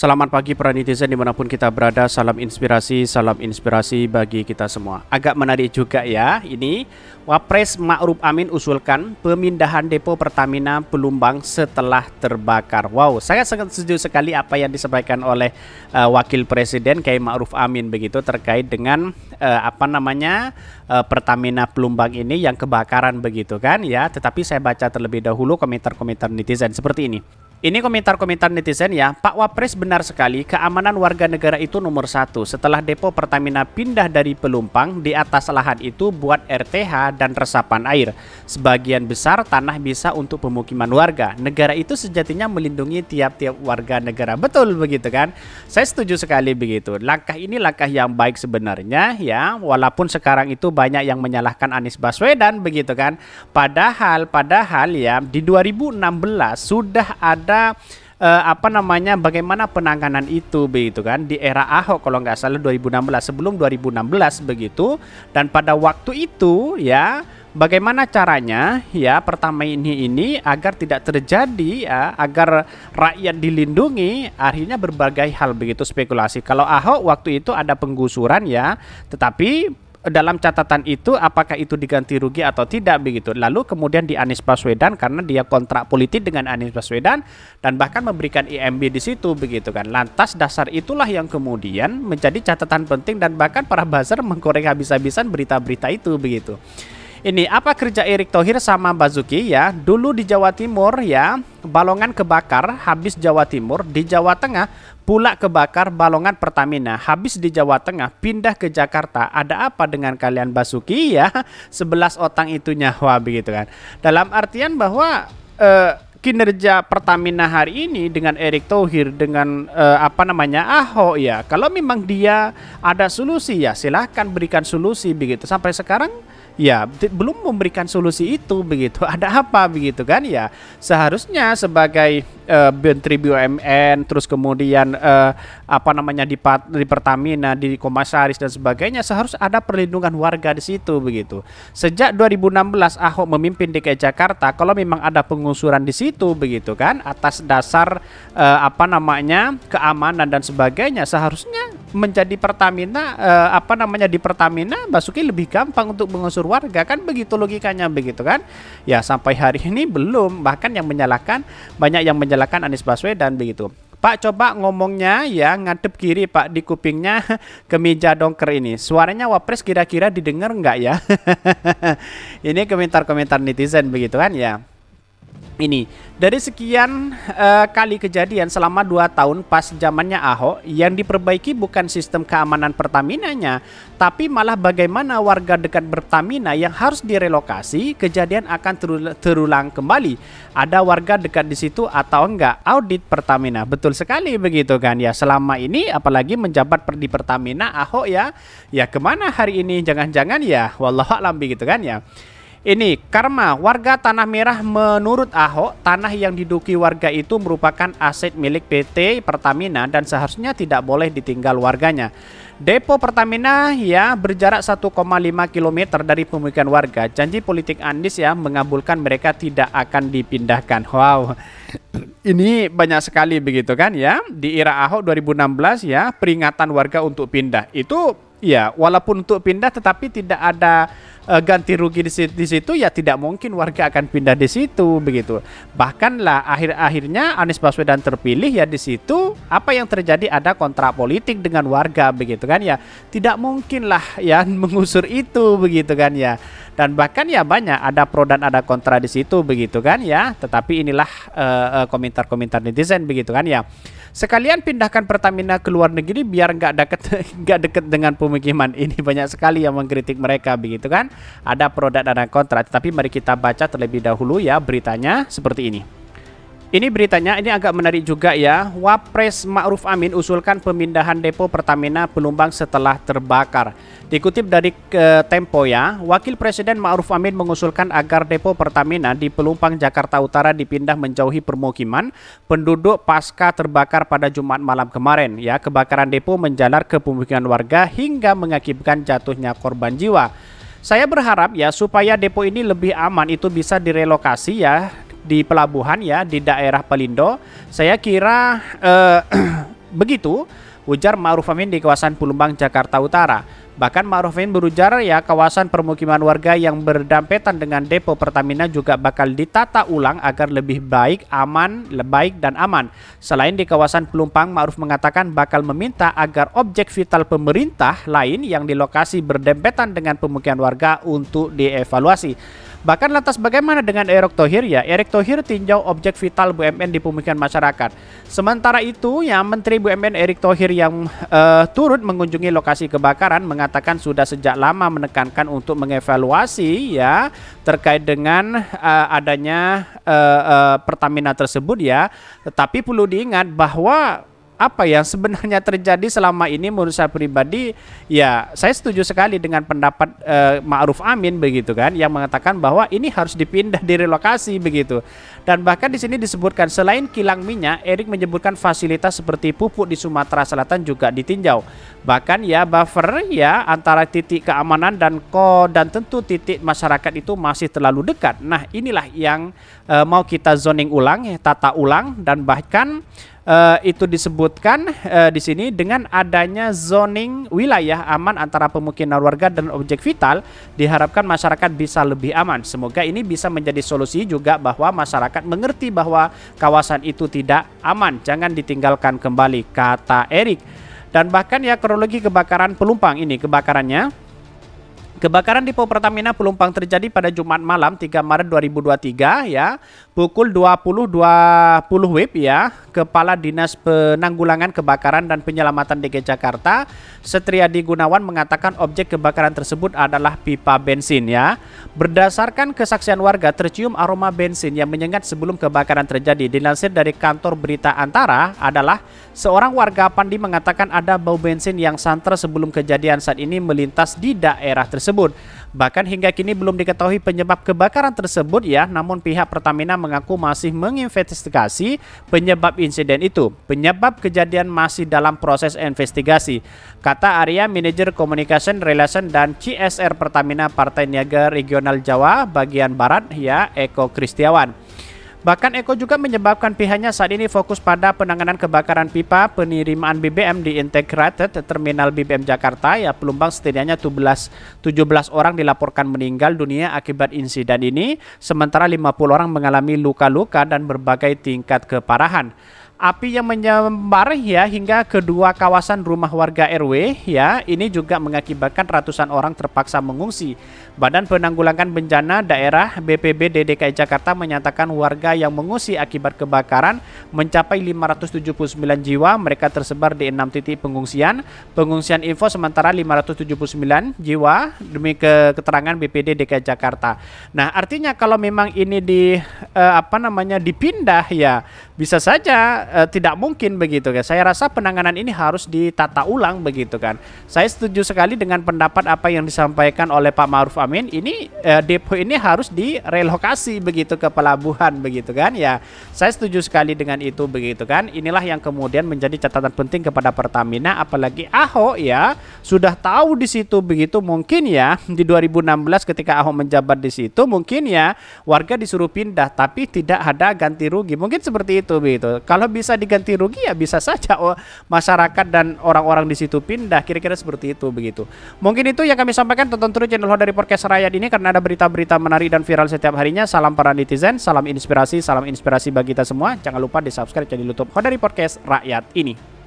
Selamat pagi para netizen dimanapun kita berada Salam inspirasi, salam inspirasi bagi kita semua Agak menarik juga ya ini Wapres Ma'ruf Amin usulkan pemindahan depo Pertamina Pelumbang setelah terbakar Wow, saya sangat setuju sekali apa yang disampaikan oleh uh, Wakil Presiden Kiai Ma'ruf Amin begitu Terkait dengan uh, apa namanya uh, Pertamina Pelumbang ini yang kebakaran begitu kan ya Tetapi saya baca terlebih dahulu komentar-komentar netizen seperti ini ini komentar-komentar netizen ya, Pak Wapres benar sekali keamanan warga negara itu nomor satu setelah depo Pertamina pindah dari Pelumpang di atas lahan itu buat RTH dan resapan air. Sebagian besar tanah bisa untuk pemukiman warga. Negara itu sejatinya melindungi tiap-tiap warga negara. Betul begitu kan? Saya setuju sekali begitu. Langkah ini langkah yang baik sebenarnya ya, walaupun sekarang itu banyak yang menyalahkan Anies Baswedan begitu kan. Padahal, padahal ya di 2016 sudah ada ada uh, apa namanya bagaimana penanganan itu begitu kan di era Ahok kalau nggak salah 2016 sebelum 2016 begitu dan pada waktu itu ya bagaimana caranya ya pertama ini ini agar tidak terjadi ya agar rakyat dilindungi akhirnya berbagai hal begitu spekulasi kalau Ahok waktu itu ada penggusuran ya tetapi dalam catatan itu apakah itu diganti rugi atau tidak begitu. Lalu kemudian di Anies Baswedan karena dia kontrak politik dengan Anies Baswedan dan bahkan memberikan IMB di situ begitu kan. Lantas dasar itulah yang kemudian menjadi catatan penting dan bahkan para buzzer mengkorek habis-habisan berita-berita itu begitu. Ini apa kerja Erick Thohir sama Bazuki ya? Dulu di Jawa Timur ya, balongan kebakar habis Jawa Timur, di Jawa Tengah pula kebakar balongan Pertamina, habis di Jawa Tengah pindah ke Jakarta. Ada apa dengan kalian Basuki ya? Sebelas otang itu nyawa begitu kan. Dalam artian bahwa eh, kinerja Pertamina hari ini dengan Erick Thohir dengan eh, apa namanya Ahok ya kalau memang dia ada solusi ya silahkan berikan solusi begitu sampai sekarang ya belum memberikan solusi itu begitu. Ada apa begitu kan ya? Seharusnya sebagai uh, Menteri BUMN terus kemudian uh, apa namanya di, di Pertamina, di Komisaris dan sebagainya seharus ada perlindungan warga di situ begitu. Sejak 2016 Ahok memimpin DKI Jakarta, kalau memang ada pengusuran di situ begitu kan atas dasar uh, apa namanya keamanan dan sebagainya seharusnya menjadi Pertamina eh, apa namanya di Pertamina Basuki lebih gampang untuk mengusur warga kan begitu logikanya begitu kan ya sampai hari ini belum bahkan yang menyalahkan banyak yang menyalahkan Anies Baswedan begitu Pak coba ngomongnya ya ngadep kiri Pak di kupingnya kemeja dongker ini. Suaranya Wapres kira-kira didengar nggak ya? ini komentar-komentar netizen begitu kan ya ini dari sekian uh, kali kejadian selama 2 tahun pas zamannya Ahok yang diperbaiki bukan sistem keamanan Pertamina-nya tapi malah bagaimana warga dekat Pertamina yang harus direlokasi kejadian akan terulang kembali ada warga dekat di situ atau enggak audit Pertamina betul sekali begitu kan ya selama ini apalagi menjabat di Pertamina Ahok ya ya kemana hari ini jangan-jangan ya wallahualam begitu kan ya ini karma warga tanah merah menurut Ahok tanah yang diduki warga itu merupakan aset milik PT Pertamina dan seharusnya tidak boleh ditinggal warganya. Depo Pertamina ya berjarak 1,5 km dari pemukiman warga. Janji politik Andis ya mengabulkan mereka tidak akan dipindahkan. Wow. Ini banyak sekali begitu kan ya di era Ahok 2016 ya peringatan warga untuk pindah. Itu ya walaupun untuk pindah tetapi tidak ada uh, ganti rugi di situ, di situ ya tidak mungkin warga akan pindah di situ begitu. bahkanlah akhir-akhirnya Anies Baswedan terpilih ya di situ apa yang terjadi ada kontra politik dengan warga begitu kan ya. Tidak mungkinlah ya mengusur itu begitu kan ya. Dan bahkan ya banyak ada pro dan ada kontra di situ begitu kan ya. Tetapi inilah eh, eh, komentar-komentar uh, netizen begitu kan ya sekalian pindahkan Pertamina ke luar negeri biar nggak deket nggak deket dengan pemukiman ini banyak sekali yang mengkritik mereka begitu kan ada produk dan kontra tapi mari kita baca terlebih dahulu ya beritanya seperti ini ini beritanya, ini agak menarik juga ya. Wapres Ma'ruf Amin usulkan pemindahan depo Pertamina Pelumbang setelah terbakar. Dikutip dari ke Tempo ya, Wakil Presiden Ma'ruf Amin mengusulkan agar depo Pertamina di Pelumpang, Jakarta Utara dipindah menjauhi permukiman penduduk pasca terbakar pada Jumat malam kemarin. Ya, kebakaran depo menjalar ke pemukiman warga hingga mengakibatkan jatuhnya korban jiwa. Saya berharap ya supaya depo ini lebih aman itu bisa direlokasi ya di pelabuhan ya di daerah Pelindo. Saya kira eh, begitu ujar Ma'ruf Amin di kawasan Pulumbang Jakarta Utara. Bahkan Ma'ruf Amin berujar ya kawasan permukiman warga yang berdampetan dengan depo Pertamina juga bakal ditata ulang agar lebih baik, aman, baik dan aman. Selain di kawasan Pelumpang, Ma'ruf mengatakan bakal meminta agar objek vital pemerintah lain yang di lokasi berdempetan dengan pemukiman warga untuk dievaluasi. Bahkan lantas bagaimana dengan Erick Thohir ya? Erick Thohir tinjau objek vital BUMN di pemukiman masyarakat. Sementara itu, ya Menteri BUMN Erick Thohir yang uh, turut mengunjungi lokasi kebakaran mengatakan mengatakan sudah sejak lama menekankan untuk mengevaluasi ya terkait dengan uh, adanya uh, uh, Pertamina tersebut ya. Tetapi perlu diingat bahwa apa yang sebenarnya terjadi selama ini menurut saya pribadi ya saya setuju sekali dengan pendapat uh, Ma'ruf Amin begitu kan yang mengatakan bahwa ini harus dipindah direlokasi begitu. Dan bahkan di sini disebutkan selain kilang minyak, Erik menyebutkan fasilitas seperti pupuk di Sumatera Selatan juga ditinjau. Bahkan ya buffer ya antara titik keamanan dan ko dan tentu titik masyarakat itu masih terlalu dekat. Nah, inilah yang uh, mau kita zoning ulang, tata ulang dan bahkan uh, itu disebutkan uh, di sini dengan adanya zoning wilayah aman antara pemukiman warga dan objek vital diharapkan masyarakat bisa lebih aman. Semoga ini bisa menjadi solusi juga bahwa masyarakat mengerti bahwa kawasan itu tidak aman, jangan ditinggalkan kembali kata Erik. Dan bahkan ya kronologi kebakaran pelumpang ini kebakarannya Kebakaran di Pertamina Pelumpang terjadi pada Jumat malam 3 Maret 2023 ya pukul 20.20 WIB ya, Kepala Dinas Penanggulangan Kebakaran dan Penyelamatan DKI Jakarta, Setriadi Gunawan mengatakan objek kebakaran tersebut adalah pipa bensin ya. Berdasarkan kesaksian warga, tercium aroma bensin yang menyengat sebelum kebakaran terjadi. Dilansir dari kantor berita Antara adalah seorang warga Pandi mengatakan ada bau bensin yang santer sebelum kejadian saat ini melintas di daerah tersebut. Bahkan hingga kini belum diketahui penyebab kebakaran tersebut ya, namun pihak Pertamina mengatakan mengaku masih menginvestigasi penyebab insiden itu. Penyebab kejadian masih dalam proses investigasi, kata Arya manajer komunikasi, Relation dan CSR Pertamina Partai Niaga Regional Jawa bagian Barat, ya Eko Kristiawan. Bahkan Eko juga menyebabkan pihaknya saat ini fokus pada penanganan kebakaran pipa penerimaan BBM di Integrated Terminal BBM Jakarta ya Pelumbang setidaknya 17 17 orang dilaporkan meninggal dunia akibat insiden ini sementara 50 orang mengalami luka-luka dan berbagai tingkat keparahan api yang menyebar ya hingga kedua kawasan rumah warga RW ya ini juga mengakibatkan ratusan orang terpaksa mengungsi Badan Penanggulangan Bencana Daerah BPBD DKI Jakarta menyatakan warga yang mengungsi akibat kebakaran mencapai 579 jiwa. Mereka tersebar di enam titik pengungsian. Pengungsian info sementara 579 jiwa demi ke keterangan BPD DKI Jakarta. Nah, artinya kalau memang ini di eh, apa namanya dipindah ya bisa saja eh, tidak mungkin begitu kan. Saya rasa penanganan ini harus ditata ulang begitu kan. Saya setuju sekali dengan pendapat apa yang disampaikan oleh Pak Maruf Amin Amin ini eh, depo ini harus direlokasi begitu ke pelabuhan begitu kan ya saya setuju sekali dengan itu begitu kan inilah yang kemudian menjadi catatan penting kepada Pertamina apalagi Ahok ya sudah tahu di situ begitu mungkin ya di 2016 ketika Ahok menjabat di situ mungkin ya warga disuruh pindah tapi tidak ada ganti rugi mungkin seperti itu begitu kalau bisa diganti rugi ya bisa saja oh, masyarakat dan orang-orang di situ pindah kira-kira seperti itu begitu mungkin itu yang kami sampaikan tonton terus channel dari podcast rakyat ini karena ada berita-berita menarik dan viral setiap harinya salam para netizen salam inspirasi salam inspirasi bagi kita semua jangan lupa di subscribe channel YouTube Hodari Podcast Rakyat ini.